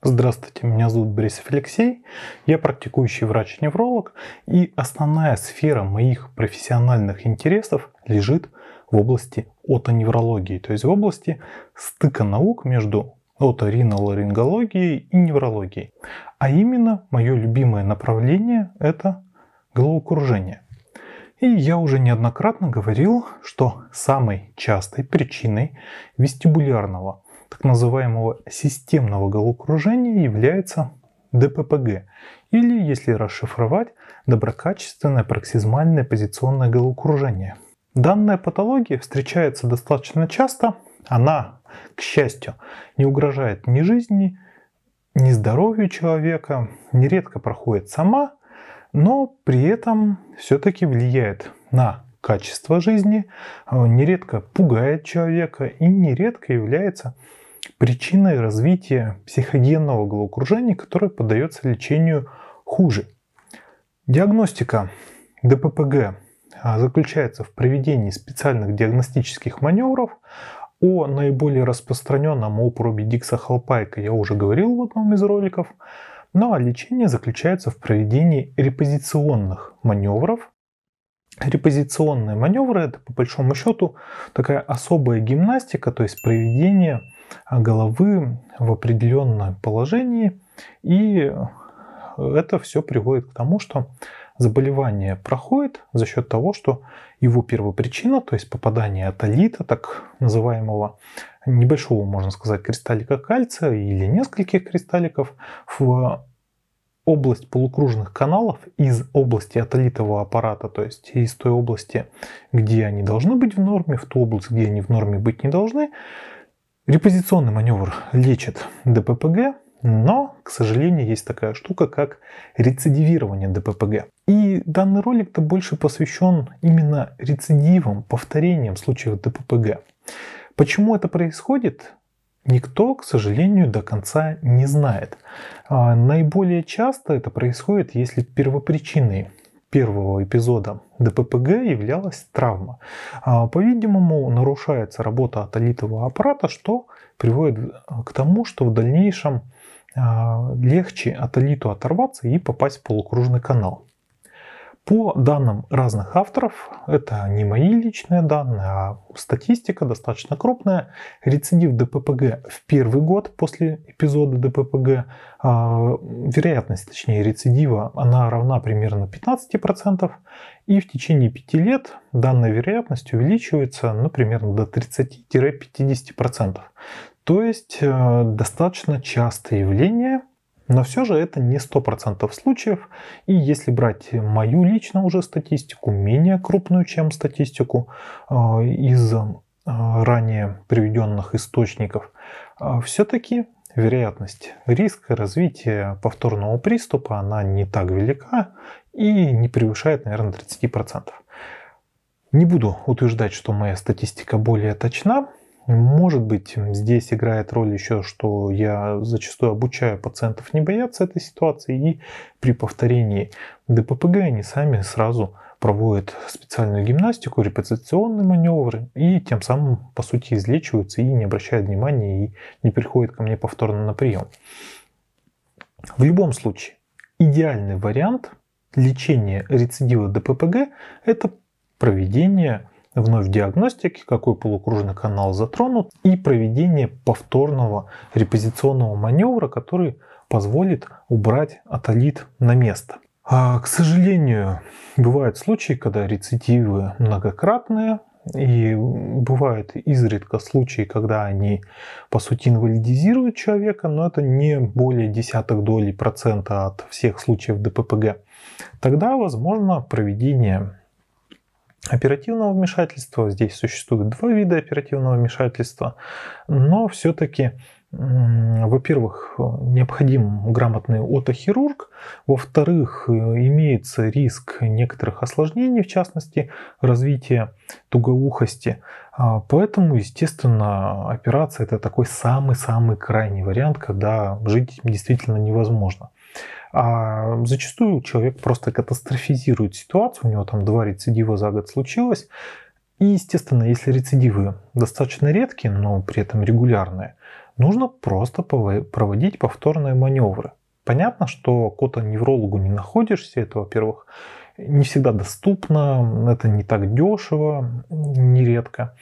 Здравствуйте, меня зовут Борис Алексей, я практикующий врач-невролог, и основная сфера моих профессиональных интересов лежит в области отоневрологии, то есть в области стыка наук между оториноларингологией и неврологией. А именно, мое любимое направление – это головокружение. И я уже неоднократно говорил, что самой частой причиной вестибулярного – так называемого системного головокружения является ДППГ, или, если расшифровать, доброкачественное проксизмальное позиционное головокружение. Данная патология встречается достаточно часто, она, к счастью, не угрожает ни жизни, ни здоровью человека, нередко проходит сама, но при этом все-таки влияет на качество жизни э, нередко пугает человека и нередко является причиной развития психогенного головокружения, которое поддается лечению хуже. Диагностика ДППГ а, заключается в проведении специальных диагностических маневров. О наиболее распространенном опробе Дикса Халпайка я уже говорил в одном из роликов. Ну а лечение заключается в проведении репозиционных маневров, Репозиционные маневры – это, по большому счету, такая особая гимнастика, то есть проведение а, головы в определенном положении. И э, это все приводит к тому, что заболевание проходит за счет того, что его первопричина, то есть попадание атолита, так называемого небольшого, можно сказать, кристаллика кальция или нескольких кристалликов в область полукружных каналов из области отлитого аппарата, то есть из той области, где они должны быть в норме, в ту область, где они в норме быть не должны. Репозиционный маневр лечит ДППГ, но, к сожалению, есть такая штука, как рецидивирование ДППГ. И данный ролик-то больше посвящен именно рецидивам, повторениям случаев ДППГ. Почему это происходит? Никто, к сожалению, до конца не знает. А, наиболее часто это происходит, если первопричиной первого эпизода ДППГ являлась травма. А, по-видимому, нарушается работа атолитового аппарата, что приводит а, к тому, что в дальнейшем легче отолиту оторваться и попасть в полукружный канал. По данным разных авторов, это не мои личные данные, а статистика достаточно крупная, рецидив ДППГ в первый год после эпизода ДППГ, а, вероятность, точнее, рецидива, она равна примерно 15%, и в течение 5 лет данная вероятность увеличивается, ну, примерно до 30-50%. То есть э, достаточно частое явление, но все же это не 100% случаев, и если брать мою лично уже статистику, менее крупную, чем статистику э, из э, ранее приведенных источников, э, все-таки вероятность риска развития повторного приступа, она не так велика и не превышает, наверное, 30%. Не буду утверждать, что моя статистика более точна, может быть, здесь играет роль еще, что я зачастую обучаю пациентов не бояться этой ситуации, и при повторении ДППГ они сами сразу проводят специальную гимнастику, репетиционные маневры, и тем самым, по сути, излечиваются и не обращают внимания, и не приходят ко мне повторно на прием. В любом случае, идеальный вариант лечения рецидива ДППГ – это проведение вновь диагностики, какой полукружный канал затронут и проведение повторного репозиционного маневра, который позволит убрать атолит на место. А, к сожалению, бывают случаи, когда рецидивы многократные, и бывают изредка случаи, когда они, по сути, инвалидизируют человека, но это не более десятых долей процента от всех случаев ДППГ. Тогда возможно проведение оперативного вмешательства. Здесь существует два вида оперативного вмешательства, но все-таки во-первых, необходим грамотный отохирург, во-вторых, э, имеется риск некоторых осложнений, в частности, развития тугоухости. А, поэтому, естественно, операция – это такой самый-самый крайний вариант, когда жить действительно невозможно. А зачастую человек просто катастрофизирует ситуацию, у него там два рецидива за год случилось. И, естественно, если рецидивы достаточно редкие, но при этом регулярные, нужно просто проводить повторные маневры. Понятно, что кота неврологу не находишься, это, во-первых, не всегда доступно, это не так дешево, нередко.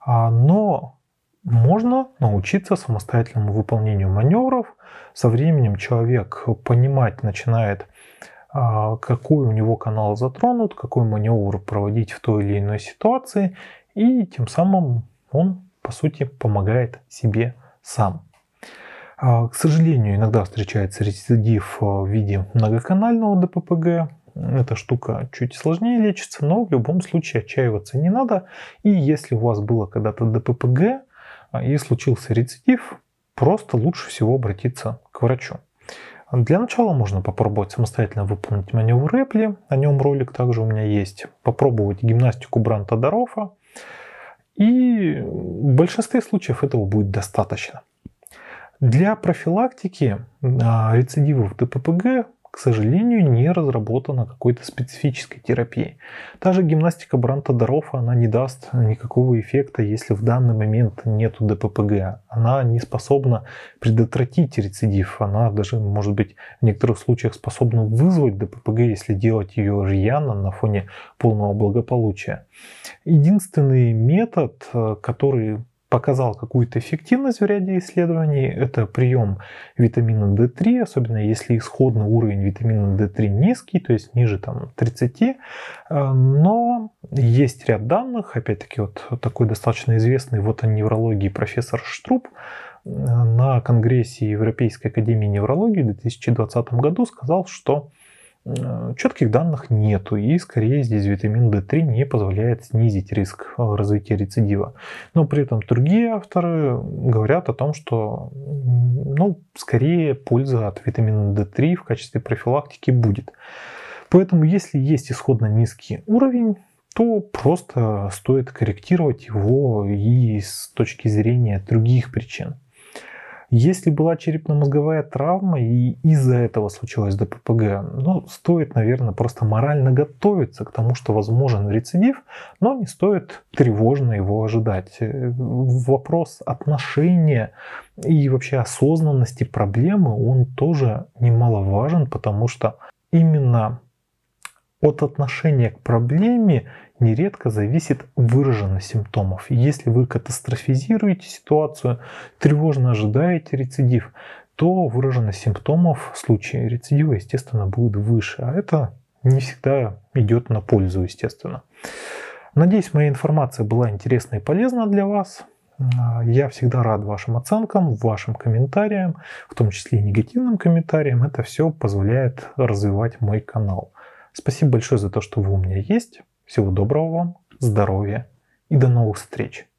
А, но можно научиться самостоятельному выполнению маневров. Со временем человек понимать начинает, а, какой у него канал затронут, какой маневр проводить в той или иной ситуации, и тем самым он, по сути, помогает себе сам. А, к сожалению, иногда встречается рецидив а, в виде многоканального ДППГ. Эта штука чуть сложнее лечится, но в любом случае отчаиваться не надо. И если у вас было когда-то ДППГ, а, и случился рецидив, просто лучше всего обратиться к врачу. Для начала можно попробовать самостоятельно выполнить маневр Эпли, о нем ролик также у меня есть. Попробовать гимнастику Бранта Дорофа. И в большинстве случаев этого будет достаточно. Для профилактики а, рецидивов ДППГ к сожалению, не разработана какой-то специфической терапией. Та же гимнастика Бранта Дорофа, она не даст никакого эффекта, если в данный момент нет ДППГ. Она не способна предотвратить рецидив. Она даже, может быть, в некоторых случаях способна вызвать ДППГ, если делать ее рьяно на фоне полного благополучия. Единственный метод, э, который показал какую-то эффективность в ряде исследований. Это прием витамина D3, особенно если исходный уровень витамина D3 низкий, то есть ниже там, 30. Э, но есть ряд данных, опять-таки вот такой достаточно известный вот о неврологии профессор Штруб, э, на Конгрессе Европейской Академии Неврологии в 2020 году сказал, что Э, Четких данных нету, и скорее здесь витамин D3 не позволяет снизить риск э, развития рецидива. Но при этом другие авторы говорят о том, что ну, скорее польза от витамина D3 в качестве профилактики будет. Поэтому если есть исходно низкий уровень, то просто стоит корректировать его и с точки зрения других причин. Если была черепно-мозговая травма и из-за этого случилось ДППГ, ну, стоит, наверное, просто морально готовиться к тому, что возможен рецидив, но не стоит тревожно его ожидать. Э, вопрос отношения и вообще осознанности проблемы, он тоже немаловажен, потому что именно от отношения к проблеме нередко зависит выраженность симптомов. Если вы катастрофизируете ситуацию, тревожно ожидаете рецидив, то выраженность симптомов в случае рецидива, естественно, будет выше. А это не всегда идет на пользу, естественно. Надеюсь, моя информация была интересна и полезна для вас. Я всегда рад вашим оценкам, вашим комментариям, в том числе и негативным комментариям. Это все позволяет развивать мой канал. Спасибо большое за то, что вы у меня есть. Всего доброго вам, здоровья и до новых встреч!